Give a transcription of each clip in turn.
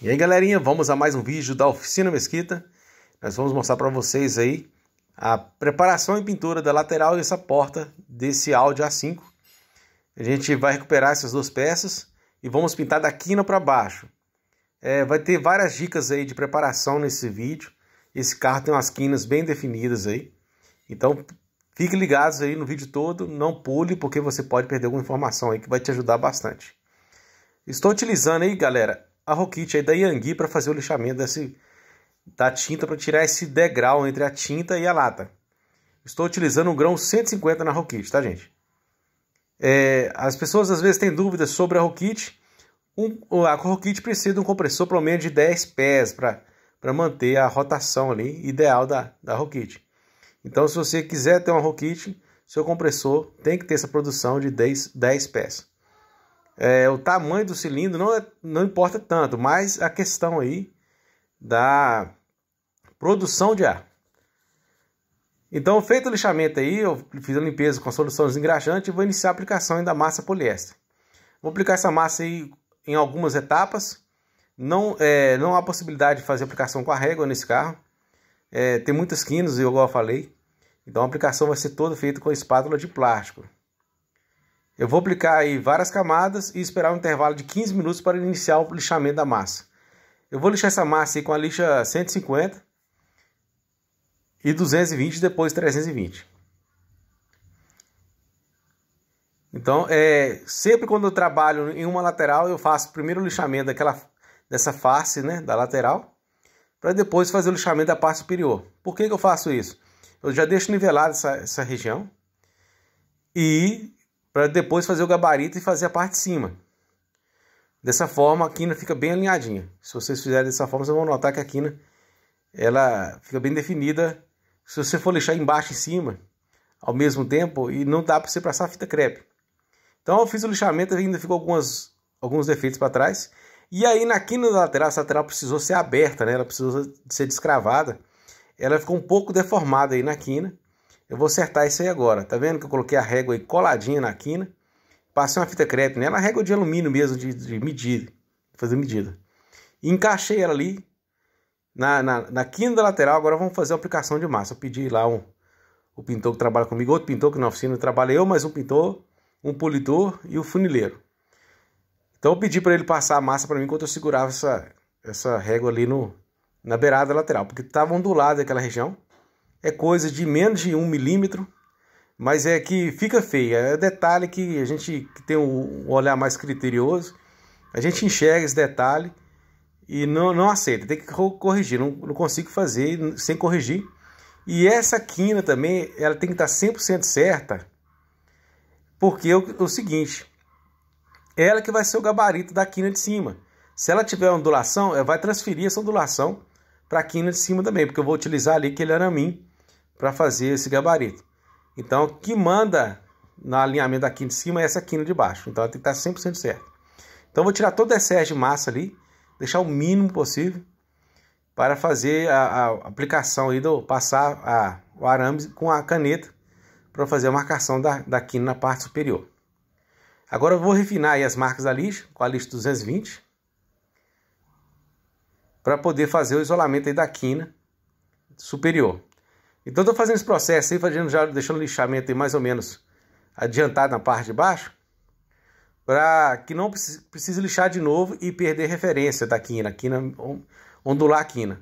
E aí galerinha, vamos a mais um vídeo da Oficina Mesquita. Nós vamos mostrar para vocês aí a preparação e pintura da lateral e essa porta desse Audi A5. A gente vai recuperar essas duas peças e vamos pintar da quina para baixo. É, vai ter várias dicas aí de preparação nesse vídeo. Esse carro tem umas quinas bem definidas aí. Então fiquem ligados aí no vídeo todo, não pule porque você pode perder alguma informação aí que vai te ajudar bastante. Estou utilizando aí, galera, a roquite aí da Yangui para fazer o lixamento desse, da tinta para tirar esse degrau entre a tinta e a lata. Estou utilizando um grão 150 na roquite, tá gente? É, as pessoas às vezes têm dúvidas sobre a roquite. Um, a roquite precisa de um compressor pelo menos de 10 pés para manter a rotação ali ideal da, da roquite. Então se você quiser ter uma roquite, seu compressor tem que ter essa produção de 10, 10 pés é, o tamanho do cilindro não, é, não importa tanto, mas a questão aí da produção de ar. Então, feito o lixamento aí, eu fiz a limpeza com a solução desengraxante e vou iniciar a aplicação da massa poliéster. Vou aplicar essa massa aí em algumas etapas. Não, é, não há possibilidade de fazer aplicação com a régua nesse carro. É, tem muitas quinos, igual eu falei. Então a aplicação vai ser toda feita com espátula de plástico. Eu vou aplicar aí várias camadas e esperar um intervalo de 15 minutos para iniciar o lixamento da massa. Eu vou lixar essa massa aí com a lixa 150 e 220 depois 320. Então, é, sempre quando eu trabalho em uma lateral, eu faço primeiro o lixamento daquela, dessa face né, da lateral, para depois fazer o lixamento da parte superior. Por que, que eu faço isso? Eu já deixo nivelada essa, essa região e para depois fazer o gabarito e fazer a parte de cima. Dessa forma a quina fica bem alinhadinha. Se vocês fizerem dessa forma, vocês vão notar que a quina ela fica bem definida. Se você for lixar embaixo e cima ao mesmo tempo, e não dá para você passar a fita crepe. Então eu fiz o lixamento e ainda ficou algumas, alguns defeitos para trás. E aí na quina da lateral, essa lateral precisou ser aberta, né? ela precisou ser descravada. Ela ficou um pouco deformada aí na quina. Eu vou acertar isso aí agora. Tá vendo que eu coloquei a régua aí coladinha na quina? Passei uma fita crepe nela, uma régua é de alumínio mesmo, de, de medida, fazer medida. E encaixei ela ali na, na, na quina da lateral. Agora vamos fazer a aplicação de massa. Eu pedi lá um, o pintor que trabalha comigo, outro pintor que na oficina trabalha eu, mais um pintor, um polidor e o um funileiro. Então eu pedi para ele passar a massa para mim enquanto eu segurava essa, essa régua ali no, na beirada lateral, porque estava ondulada aquela região é coisa de menos de um milímetro, mas é que fica feia. É detalhe que a gente que tem um olhar mais criterioso, a gente enxerga esse detalhe e não, não aceita, tem que corrigir, não, não consigo fazer sem corrigir. E essa quina também, ela tem que estar 100% certa, porque é o, é o seguinte, ela que vai ser o gabarito da quina de cima. Se ela tiver ondulação, ela vai transferir essa ondulação para a quina de cima também, porque eu vou utilizar ali aquele araminho para fazer esse gabarito. Então, o que manda no alinhamento da quina de cima é essa quina de baixo. Então, ela tem que estar 100% certa. Então, vou tirar todo o excesso de massa ali, deixar o mínimo possível para fazer a, a aplicação aí do passar a, o arame com a caneta para fazer a marcação da, da quina na parte superior. Agora eu vou refinar as marcas da lixa com a lixa 220 para poder fazer o isolamento da quina superior. Então estou fazendo esse processo aí, fazendo, já deixando o lixamento aí mais ou menos adiantado na parte de baixo, para que não precise lixar de novo e perder referência da quina, quina ondular a quina.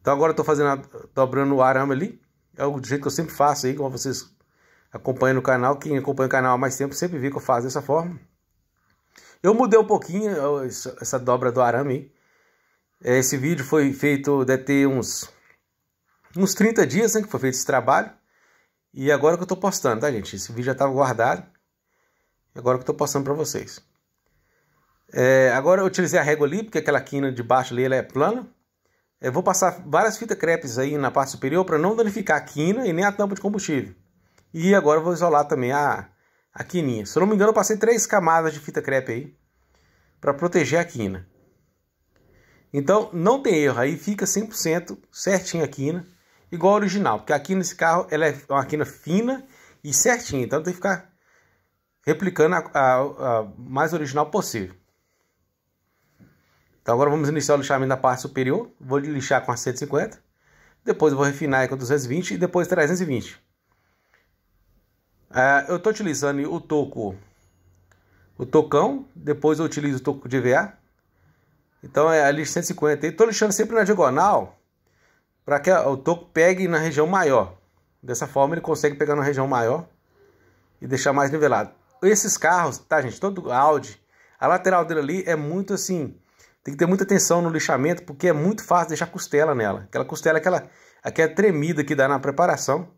Então agora estou fazendo, dobrando o arame ali, é o jeito que eu sempre faço aí, como vocês acompanham no canal, quem acompanha o canal há mais tempo sempre vê que eu faço dessa forma. Eu mudei um pouquinho essa dobra do arame é, Esse vídeo foi feito, deve ter uns uns 30 dias né, que foi feito esse trabalho. E agora é que eu estou postando, tá, gente? Esse vídeo já estava guardado. Agora é que eu estou postando para vocês. É, agora eu utilizei a régua ali, porque aquela quina de baixo ali ela é plana. Eu vou passar várias fitas crepes aí na parte superior para não danificar a quina e nem a tampa de combustível. E agora eu vou isolar também a, a quininha. Se eu não me engano, eu passei três camadas de fita crepe aí para proteger a quina. Então não tem erro, aí fica 100% certinho a quina igual ao original, porque aqui nesse carro ela é uma quina fina e certinha, então tem que ficar replicando a, a, a mais original possível. Então agora vamos iniciar o lixamento da parte superior, vou lixar com a 150, depois vou refinar com 220 e depois 320. Uh, é, eu estou utilizando o toco, o tocão, depois eu utilizo o toco de EVA. Então é a lixa 150. Estou lixando sempre na diagonal para que o toco pegue na região maior. Dessa forma ele consegue pegar na região maior e deixar mais nivelado. Esses carros, tá gente, todo Audi, a lateral dele ali é muito assim, tem que ter muita atenção no lixamento porque é muito fácil deixar costela nela. Aquela costela, é aquela, aquela é tremida que dá na preparação.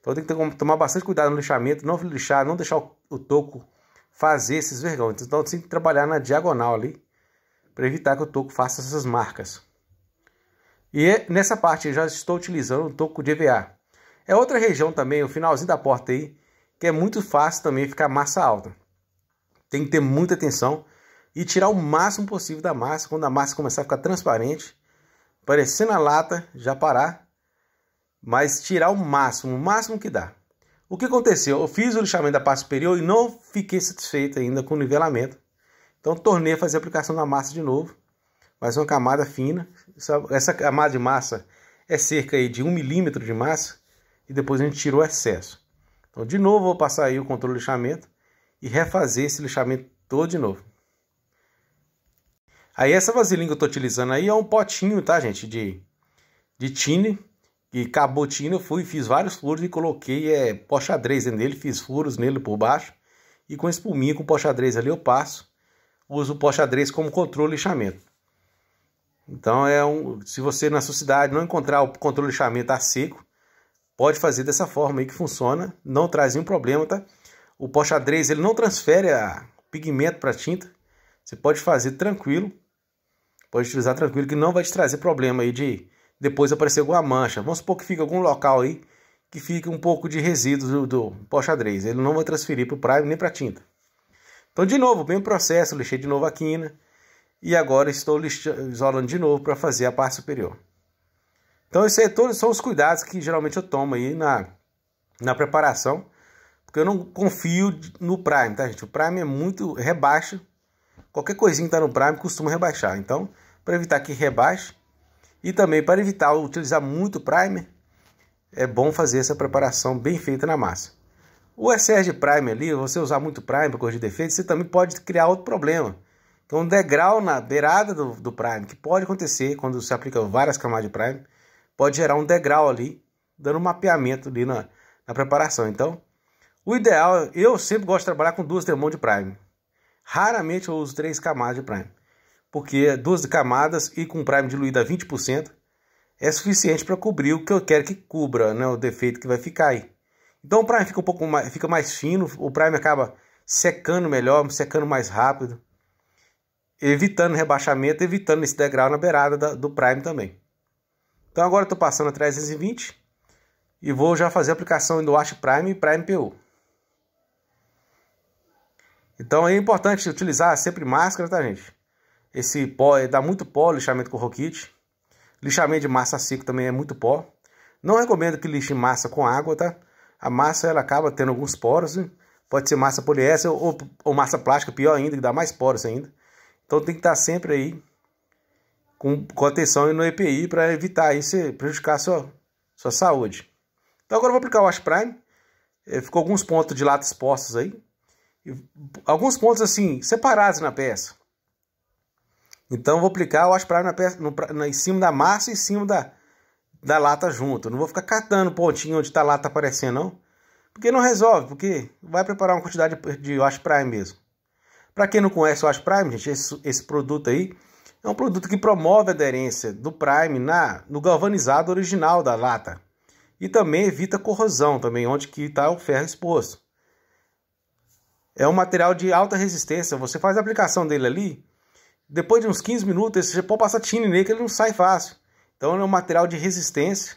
Então tem que ter, tomar bastante cuidado no lixamento, não lixar, não deixar o, o toco fazer esses vergões. Então tem que trabalhar na diagonal ali para evitar que o toco faça essas marcas. E nessa parte eu já estou utilizando o toco de EVA. É outra região também, o finalzinho da porta aí, que é muito fácil também ficar massa alta. Tem que ter muita atenção e tirar o máximo possível da massa. Quando a massa começar a ficar transparente, parecendo a lata, já parar. Mas tirar o máximo, o máximo que dá. O que aconteceu? Eu fiz o lixamento da parte superior e não fiquei satisfeito ainda com o nivelamento. Então tornei a fazer a aplicação da massa de novo mas uma camada fina. Essa, essa camada de massa é cerca aí de 1 milímetro de massa e depois a gente tira o excesso. Então, de novo, vou passar aí o controle de lixamento e refazer esse lixamento todo de novo. Aí essa vasilinha que eu estou utilizando aí é um potinho, tá, gente, de, de tine. E acabou tine, eu fui, fiz vários furos e coloquei é, pó nele, fiz furos nele por baixo. E com espuminha, com pó ali eu passo. Uso o pó como controle de lixamento. Então, é um, se você na sua cidade não encontrar o controle de lixamento a seco, pode fazer dessa forma aí que funciona, não traz nenhum problema, tá? O pó xadrez ele não transfere a pigmento para tinta, você pode fazer tranquilo, pode utilizar tranquilo, que não vai te trazer problema aí de depois aparecer alguma mancha. Vamos supor que fica algum local aí que fica um pouco de resíduos do, do pó xadrez, ele não vai transferir para o prime nem para tinta. Então, de novo, o processo, lixei de novo a quina, e agora estou isolando de novo para fazer a parte superior. Então, esses é todos são os cuidados que geralmente eu tomo aí na, na preparação, porque eu não confio no Prime, tá, gente? O Prime é muito rebaixa, qualquer coisinha que tá no Prime costuma rebaixar. Então, para evitar que rebaixe e também para evitar utilizar muito primer, é bom fazer essa preparação bem feita na massa. O excesso de primer ali, você usar muito primer para corrigir defeitos, você também pode criar outro problema, então, um degrau na beirada do, do prime, que pode acontecer quando se aplica várias camadas de prime, pode gerar um degrau ali, dando um mapeamento ali na, na preparação. Então, o ideal, eu sempre gosto de trabalhar com duas demão de prime. Raramente eu uso três camadas de prime, porque duas camadas e com prime diluído a 20% é suficiente para cobrir o que eu quero que cubra, né, o defeito que vai ficar aí. Então o prime fica um pouco mais, fica mais fino, o prime acaba secando melhor, secando mais rápido evitando rebaixamento, evitando esse degrau na beirada da, do Prime também. Então agora estou passando a 320 e vou já fazer a aplicação do Watch Prime e Prime PU. Então é importante utilizar sempre máscara, tá gente? Esse pó dá muito pó, lixamento com roquite. Lixamento de massa seco também é muito pó. Não recomendo que lixe massa com água, tá? A massa ela acaba tendo alguns poros, né? pode ser massa poliéster ou, ou massa plástica, pior ainda, que dá mais poros ainda. Então tem que estar sempre aí com, com atenção no EPI para evitar aí se prejudicar a sua, sua saúde. Então agora eu vou aplicar o Ash Prime. É, ficou alguns pontos de lata expostos aí. E, alguns pontos assim, separados na peça. Então eu vou aplicar o Ash Prime na peça, no, na, em cima da massa e em cima da, da lata junto. não vou ficar catando pontinho onde está a lata aparecendo, não. Porque não resolve, porque vai preparar uma quantidade de Wash Prime mesmo. Para quem não conhece o Ash Prime, gente, esse, esse produto aí é um produto que promove a aderência do Prime na, no galvanizado original da lata e também evita corrosão também onde que está o ferro exposto. É um material de alta resistência, você faz a aplicação dele ali, depois de uns 15 minutos você pode passar tine nele que ele não sai fácil. Então ele é um material de resistência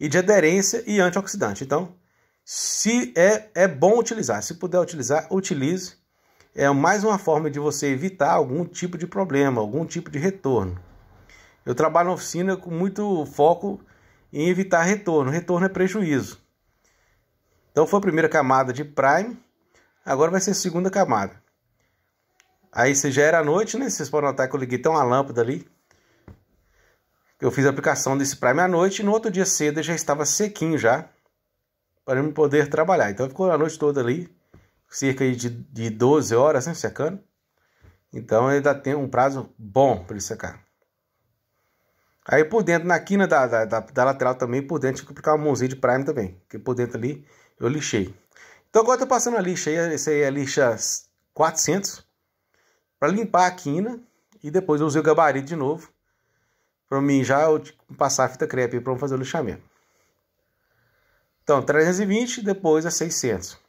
e de aderência e antioxidante. Então, se é, é bom utilizar, se puder utilizar, utilize é mais uma forma de você evitar algum tipo de problema, algum tipo de retorno. Eu trabalho na oficina com muito foco em evitar retorno. Retorno é prejuízo. Então foi a primeira camada de prime, agora vai ser a segunda camada. Aí se já era noite, né? Vocês podem notar que eu liguei até uma lâmpada ali. Eu fiz a aplicação desse prime à noite e no outro dia cedo já estava sequinho já para eu poder trabalhar. Então ficou a noite toda ali cerca de, de 12 horas né, secando. Então ainda tem um prazo bom para ele secar. Aí por dentro, na quina da, da, da, da lateral também, por dentro, tinha que aplicar uma mãozinha de prime também. Porque por dentro ali eu lixei. Então agora eu tô passando a lixa aí, essa aí é a lixa 400, para limpar a quina. E depois eu usei o gabarito de novo, para mim já eu tipo, passar a fita crepe para fazer o lixamento. Então 320, depois a é 600.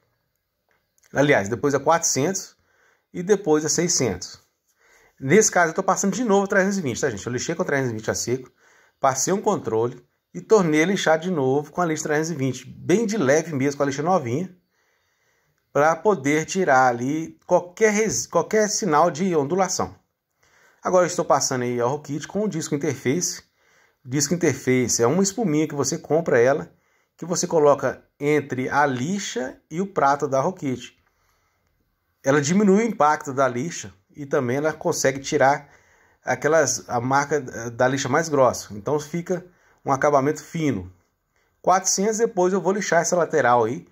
Aliás, depois é a 400 e depois a é 600. Nesse caso, eu estou passando de novo 320, tá, gente? Eu lixei com 320 a seco, passei um controle e tornei a lixar de novo com a lixa 320, bem de leve mesmo, com a lixa novinha, para poder tirar ali qualquer, qualquer sinal de ondulação. Agora estou passando aí a Rockit com o disco interface. O disco interface é uma espuminha que você compra ela, que você coloca entre a lixa e o prato da Rockit ela diminui o impacto da lixa e também ela consegue tirar aquelas a marca eh, da lixa mais grossa. Então fica um acabamento fino. 400 depois eu vou lixar essa lateral aí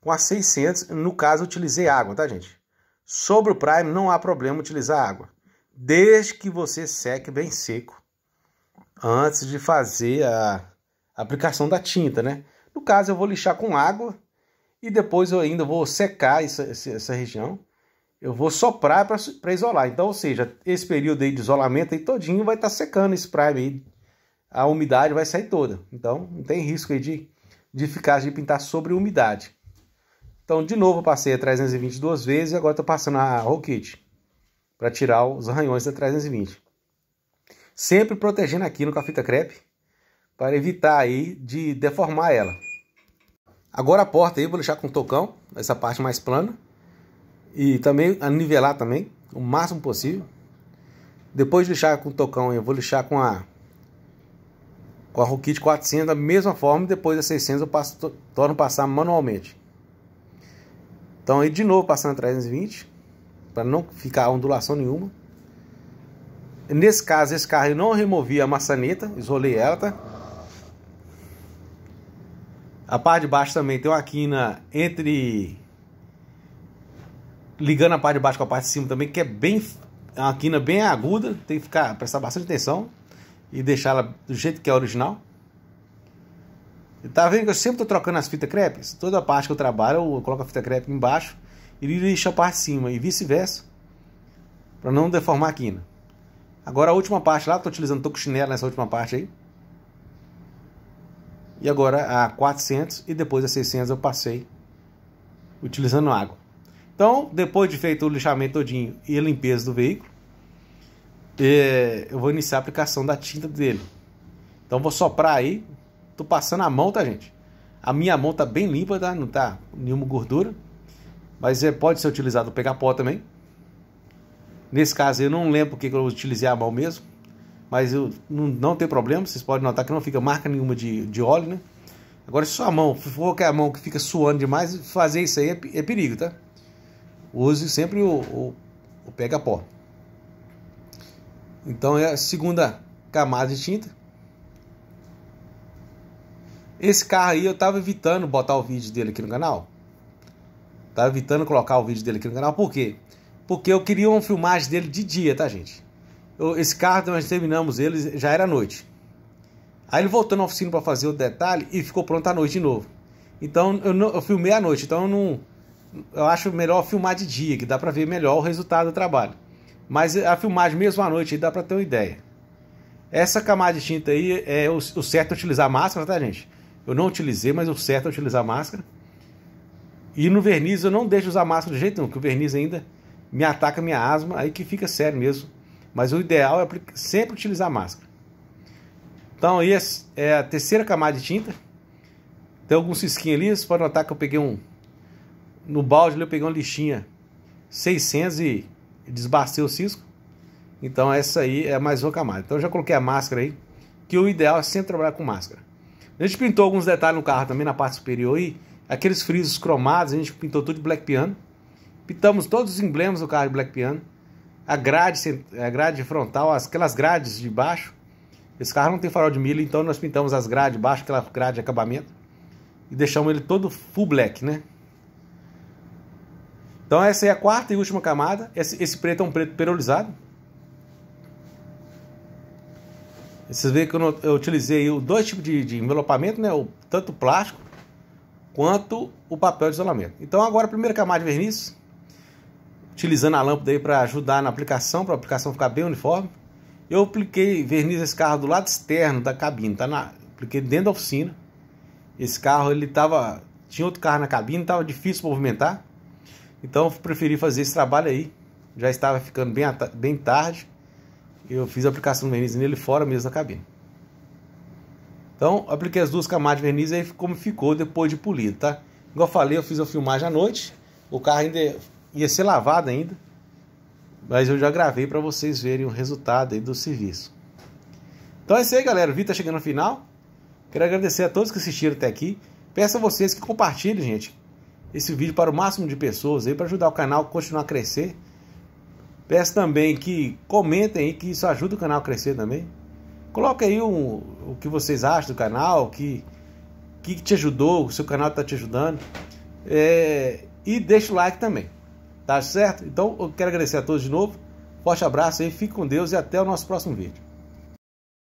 com a 600, no caso utilizei água, tá gente? Sobre o prime não há problema utilizar água, desde que você seque bem seco antes de fazer a aplicação da tinta, né? No caso eu vou lixar com água e depois eu ainda vou secar essa, essa região eu vou soprar para isolar. Então, ou seja, esse período aí de isolamento aí todinho vai estar tá secando esse prime aí. A umidade vai sair toda. Então, não tem risco aí de, de ficar de pintar sobre umidade. Então, de novo, eu passei a 320 duas vezes e agora estou passando a roll kit para tirar os arranhões da 320. Sempre protegendo aqui no com a fita crepe para evitar aí de deformar ela. Agora a porta aí, vou deixar com o tocão, essa parte mais plana. E também a nivelar também, o máximo possível. Depois de lixar com o tocão, eu vou lixar com a com a Rookit 400 da mesma forma, depois da 600 eu passo, torno passar manualmente. Então aí de novo passando a 320, para não ficar ondulação nenhuma. Nesse caso, esse carro eu não removi a maçaneta, isolei ela, tá? A parte de baixo também tem uma quina entre ligando a parte de baixo com a parte de cima também, que é bem é uma quina bem aguda, tem que ficar prestar bastante atenção e deixar ela do jeito que é original. E tá vendo que eu sempre tô trocando as fitas crepes? Toda a parte que eu trabalho, eu coloco a fita crepe embaixo e lixo a parte de cima e vice-versa, para não deformar a quina. Agora a última parte lá, tô utilizando tô com chinelo nessa última parte aí. E agora a 400 e depois a 600 eu passei utilizando água. Então, depois de feito o lixamento todinho e a limpeza do veículo, é, eu vou iniciar a aplicação da tinta dele. Então, vou soprar aí. Tô passando a mão, tá, gente? A minha mão tá bem limpa, tá? Não tá nenhuma gordura. Mas é, pode ser utilizado o pó também. Nesse caso, eu não lembro porque eu utilizei a mão mesmo. Mas eu, não, não tem problema. Vocês podem notar que não fica marca nenhuma de, de óleo, né? Agora, se é sua mão for que é a mão que fica suando demais, fazer isso aí é, é perigo, tá? Use sempre o, o, o pega-pó. Então é a segunda camada de tinta. Esse carro aí eu tava evitando botar o vídeo dele aqui no canal. Tava evitando colocar o vídeo dele aqui no canal. Por quê? Porque eu queria uma filmagem dele de dia, tá, gente? Eu, esse carro, nós terminamos ele, já era noite. Aí ele voltou na oficina para fazer o detalhe e ficou pronto à noite de novo. Então eu, não, eu filmei à noite, então eu não eu acho melhor filmar de dia, que dá para ver melhor o resultado do trabalho. Mas a filmagem mesmo à noite aí dá para ter uma ideia. Essa camada de tinta aí é o, o certo é utilizar máscara, tá, gente? Eu não utilizei, mas o certo é utilizar máscara. E no verniz eu não deixo usar máscara de jeito nenhum, porque o verniz ainda me ataca minha asma, aí que fica sério mesmo. Mas o ideal é sempre utilizar máscara. Então, aí é, é a terceira camada de tinta. Tem alguns cisquinhos ali, vocês podem notar que eu peguei um, no balde eu peguei uma lixinha 600 e desbastei o cisco. Então essa aí é mais uma camada. Então já coloquei a máscara aí, que o ideal é sempre trabalhar com máscara. A gente pintou alguns detalhes no carro também, na parte superior aí. Aqueles frisos cromados, a gente pintou tudo de black piano. Pintamos todos os emblemas do carro de black piano. A grade, a grade frontal, aquelas grades de baixo. Esse carro não tem farol de milho, então nós pintamos as grades de baixo, aquela grade de acabamento. E deixamos ele todo full black, né? Então essa é a quarta e última camada. Esse, esse preto é um preto perolizado. Vocês veem que eu, eu utilizei os dois tipos de, de, envelopamento, né? O, tanto o plástico quanto o papel de isolamento. Então agora a primeira camada de verniz, utilizando a lâmpada aí para ajudar na aplicação, para a aplicação ficar bem uniforme. Eu apliquei verniz nesse carro do lado externo da cabine, tá na, apliquei dentro da oficina. Esse carro ele tava, tinha outro carro na cabine, estava difícil movimentar. Então eu preferi fazer esse trabalho aí. Já estava ficando bem, bem tarde. Eu fiz a aplicação do verniz nele fora mesmo da cabine. Então, apliquei as duas camadas de verniz aí como ficou depois de polido, tá? Igual eu falei, eu fiz a filmagem à noite. O carro ainda é, ia ser lavado ainda. Mas eu já gravei para vocês verem o resultado aí do serviço. Então é isso aí, galera. O vídeo tá chegando ao final. Quero agradecer a todos que assistiram até aqui. Peço a vocês que compartilhem, gente esse vídeo para o máximo de pessoas aí para ajudar o canal a continuar a crescer. Peço também que comentem aí que isso ajuda o canal a crescer também. Coloque aí um, o que vocês acham do canal, o que, que te ajudou, se o canal está te ajudando. É, e deixa o like também. Tá certo? Então eu quero agradecer a todos de novo. Forte abraço aí, fique com Deus e até o nosso próximo vídeo.